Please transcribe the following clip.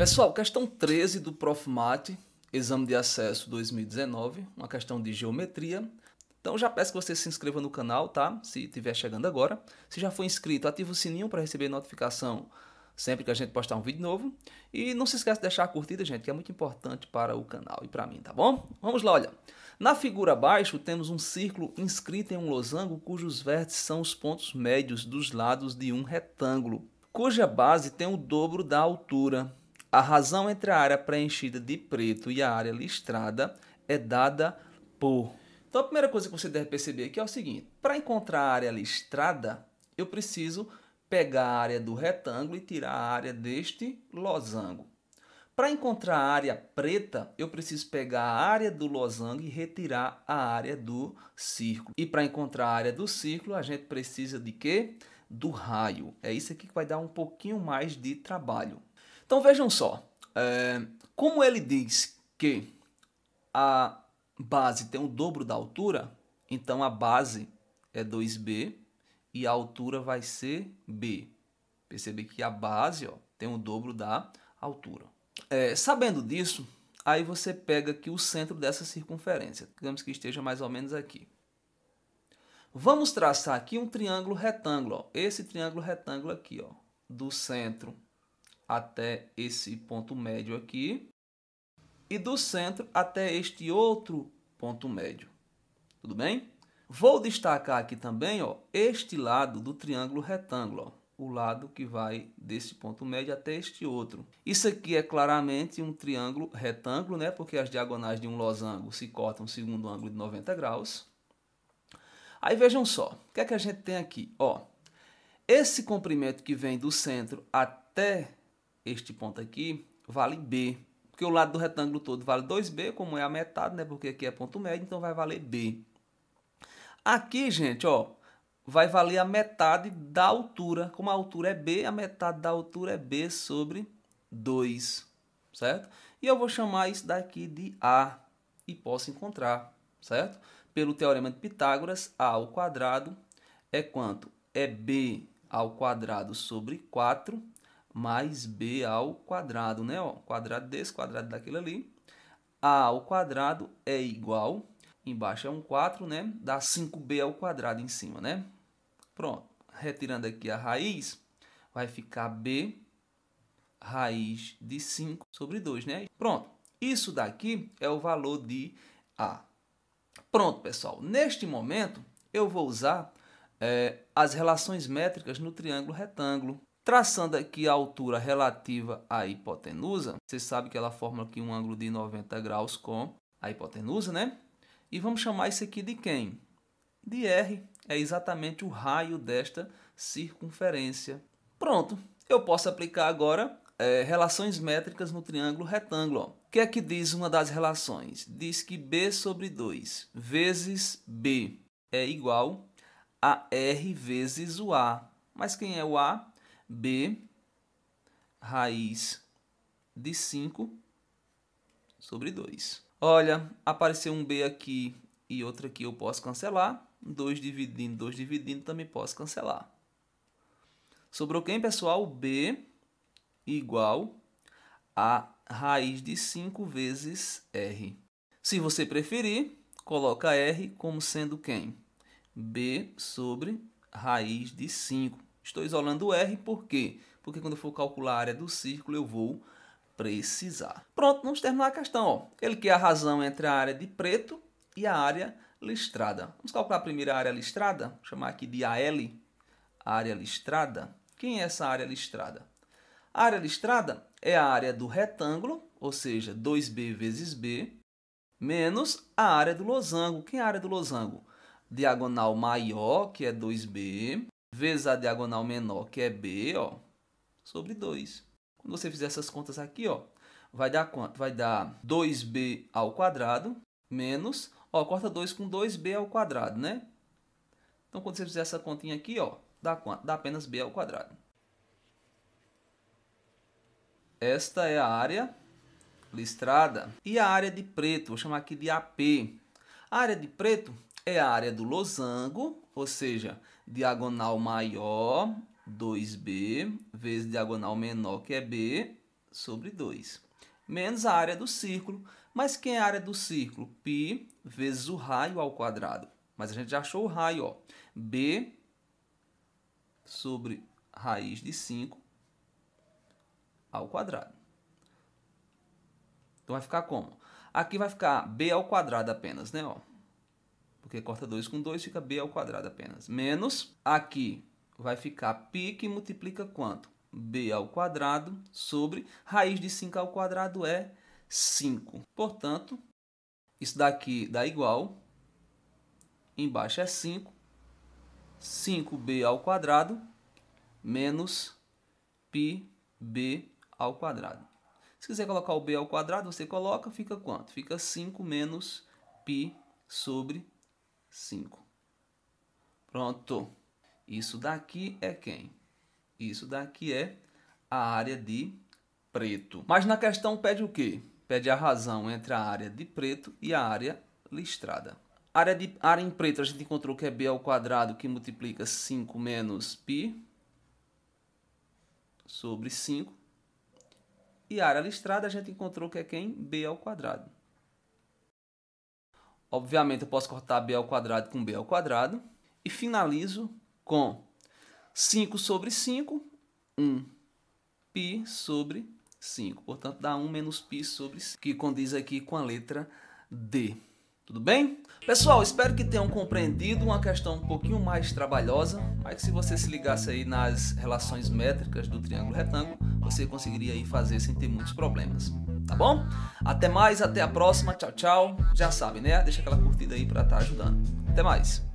Pessoal, questão 13 do Prof. Mate, exame de acesso 2019, uma questão de geometria. Então já peço que você se inscreva no canal, tá? Se estiver chegando agora. Se já for inscrito, ative o sininho para receber notificação sempre que a gente postar um vídeo novo. E não se esqueça de deixar a curtida, gente, que é muito importante para o canal e para mim, tá bom? Vamos lá, olha. Na figura abaixo temos um círculo inscrito em um losango cujos vértices são os pontos médios dos lados de um retângulo, cuja base tem o dobro da altura a razão entre a área preenchida de preto e a área listrada é dada por. Então a primeira coisa que você deve perceber aqui é o seguinte: para encontrar a área listrada, eu preciso pegar a área do retângulo e tirar a área deste losango. Para encontrar a área preta, eu preciso pegar a área do losango e retirar a área do círculo. E para encontrar a área do círculo, a gente precisa de quê? Do raio. É isso aqui que vai dar um pouquinho mais de trabalho. Então vejam só, é, como ele diz que a base tem o dobro da altura, então a base é 2b e a altura vai ser b. Percebe que a base ó, tem o dobro da altura. É, sabendo disso, aí você pega aqui o centro dessa circunferência, digamos que esteja mais ou menos aqui. Vamos traçar aqui um triângulo retângulo, ó, esse triângulo retângulo aqui, ó, do centro até esse ponto médio aqui e do centro até este outro ponto médio. Tudo bem? Vou destacar aqui também ó, este lado do triângulo retângulo, ó, o lado que vai desse ponto médio até este outro. Isso aqui é claramente um triângulo retângulo, né, porque as diagonais de um losango se cortam segundo um ângulo de 90 graus. Aí vejam só, o que é que a gente tem aqui? Ó, esse comprimento que vem do centro até este ponto aqui vale B, porque o lado do retângulo todo vale 2B, como é a metade, né? Porque aqui é ponto médio, então vai valer B. Aqui, gente, ó, vai valer a metade da altura. Como a altura é B, a metade da altura é B sobre 2, certo? E eu vou chamar isso daqui de A e posso encontrar, certo? Pelo teorema de Pitágoras, A ao quadrado é quanto? É B ao quadrado sobre 4 mais b ao quadrado, né? Ó, quadrado desse, quadrado daquilo ali. a ao quadrado é igual, embaixo é um 4, né? Dá 5b ao quadrado em cima, né? Pronto. Retirando aqui a raiz, vai ficar b raiz de 5 sobre 2, né? Pronto. Isso daqui é o valor de a. Pronto, pessoal. Neste momento, eu vou usar é, as relações métricas no triângulo retângulo. Traçando aqui a altura relativa à hipotenusa, você sabe que ela forma aqui um ângulo de 90 graus com a hipotenusa, né? E vamos chamar isso aqui de quem? De R é exatamente o raio desta circunferência. Pronto, eu posso aplicar agora é, relações métricas no triângulo retângulo. O que é que diz uma das relações? Diz que B sobre 2 vezes B é igual a R vezes o A. Mas quem é o A? b raiz de 5 sobre 2. Olha, apareceu um b aqui e outro aqui eu posso cancelar. 2 dividindo, 2 dividindo também posso cancelar. Sobrou quem, pessoal? b igual a raiz de 5 vezes r. Se você preferir, coloca r como sendo quem? b sobre raiz de 5. Estou isolando o R, por quê? Porque quando eu for calcular a área do círculo, eu vou precisar. Pronto, vamos terminar a questão. Ó. Ele quer a razão entre a área de preto e a área listrada. Vamos calcular primeiro a área listrada, vou chamar aqui de AL, área listrada. Quem é essa área listrada? A área listrada é a área do retângulo, ou seja, 2b vezes b, menos a área do losango. Quem é a área do losango? Diagonal maior, que é 2b, vezes a diagonal menor, que é B, ó, sobre 2. Quando você fizer essas contas aqui, ó, vai dar quanto? Vai dar 2b ao quadrado menos, ó, corta 2 com 2b ao quadrado, né? Então, quando você fizer essa continha aqui, ó, dá quanto? Dá apenas b ao quadrado. Esta é a área listrada. E a área de preto, vou chamar aqui de AP. A área de preto é a área do losango, ou seja, diagonal maior, 2b, vezes diagonal menor, que é b, sobre 2. Menos a área do círculo. Mas quem é a área do círculo? Π vezes o raio ao quadrado. Mas a gente já achou o raio, ó. b sobre raiz de 5 ao quadrado. Então vai ficar como? Aqui vai ficar b ao quadrado apenas, né? Ó porque corta 2 com 2, fica b ao quadrado apenas. Menos, aqui vai ficar π que multiplica quanto? b ao quadrado sobre raiz de 5 ao quadrado é 5. Portanto, isso daqui dá igual, embaixo é 5, 5b ao quadrado menos πb ao quadrado. Se quiser colocar o b ao quadrado, você coloca, fica quanto? Fica 5 menos π sobre 5. Pronto. Isso daqui é quem? Isso daqui é a área de preto. Mas na questão pede o quê? Pede a razão entre a área de preto e a área listrada. A área, de, área em preto a gente encontrou que é b ao quadrado que multiplica 5 menos π sobre 5. E a área listrada a gente encontrou que é quem? b ao quadrado. Obviamente eu posso cortar b ao quadrado com b ao quadrado. E finalizo com 5 sobre 5, 1 π sobre 5. Portanto, dá 1 menos π sobre 5, que condiz aqui com a letra D. Tudo bem? Pessoal, espero que tenham compreendido uma questão um pouquinho mais trabalhosa, mas que se você se ligasse aí nas relações métricas do triângulo retângulo, você conseguiria aí fazer sem ter muitos problemas tá bom? Até mais, até a próxima, tchau, tchau. Já sabe, né? Deixa aquela curtida aí para estar tá ajudando. Até mais.